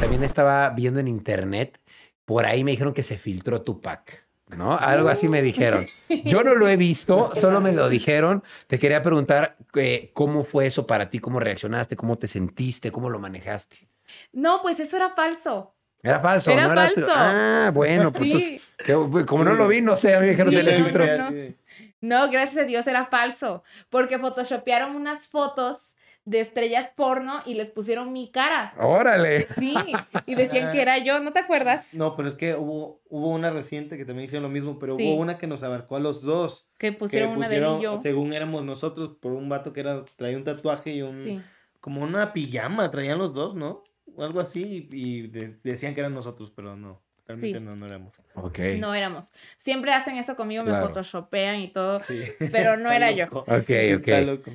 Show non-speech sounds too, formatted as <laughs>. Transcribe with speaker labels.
Speaker 1: también estaba viendo en internet, por ahí me dijeron que se filtró tu pack. ¿no? Algo así me dijeron. <laughs> Yo no lo he visto, solo me lo dijeron. Te quería preguntar eh, cómo fue eso para ti, cómo reaccionaste, cómo te sentiste, cómo lo manejaste.
Speaker 2: No, pues eso era falso.
Speaker 1: Era falso, Ah, bueno, pues, pues como no lo vi, no sé, a mí me dijeron se filtró. No,
Speaker 2: no, gracias a Dios era falso, porque photoshopearon unas fotos de estrellas porno y les pusieron mi cara.
Speaker 3: Órale. Sí,
Speaker 2: y decían que era yo, ¿no te acuerdas?
Speaker 3: No, pero es que hubo, hubo una reciente que también hicieron lo mismo, pero hubo una que nos abarcó a los dos. Que pusieron, una de yo. Según éramos nosotros, por un vato que era, traía un tatuaje y un... Como una pijama, traían los dos, ¿no? O algo así, y decían que eran nosotros, pero no. Realmente no, no éramos. No
Speaker 2: éramos. Siempre hacen eso conmigo, me photoshopean y todo, pero no era yo.
Speaker 3: Ok, ok. Está loco.